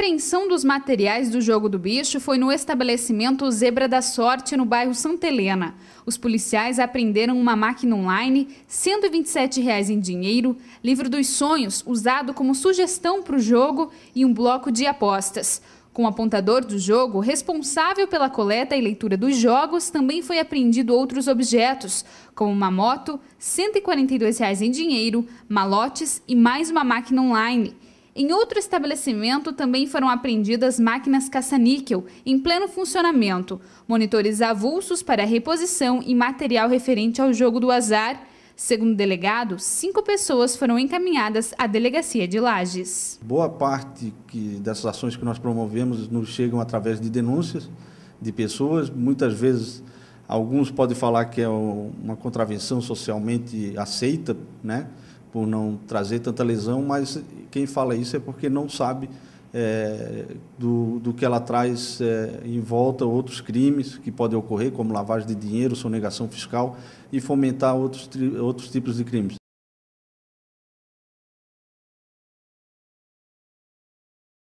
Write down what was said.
apreensão dos materiais do jogo do bicho foi no estabelecimento Zebra da Sorte, no bairro Santa Helena. Os policiais apreenderam uma máquina online, R$ 127 reais em dinheiro, livro dos sonhos, usado como sugestão para o jogo, e um bloco de apostas. Com o apontador do jogo, responsável pela coleta e leitura dos jogos, também foi apreendido outros objetos, como uma moto, R$ 142 reais em dinheiro, malotes e mais uma máquina online. Em outro estabelecimento também foram apreendidas máquinas caça-níquel em pleno funcionamento, monitores avulsos para reposição e material referente ao jogo do azar. Segundo o delegado, cinco pessoas foram encaminhadas à delegacia de Lages. Boa parte que, dessas ações que nós promovemos nos chegam através de denúncias de pessoas, muitas vezes Alguns podem falar que é uma contravenção socialmente aceita, né, por não trazer tanta lesão, mas quem fala isso é porque não sabe é, do, do que ela traz é, em volta outros crimes que podem ocorrer, como lavagem de dinheiro, sonegação fiscal, e fomentar outros, outros tipos de crimes.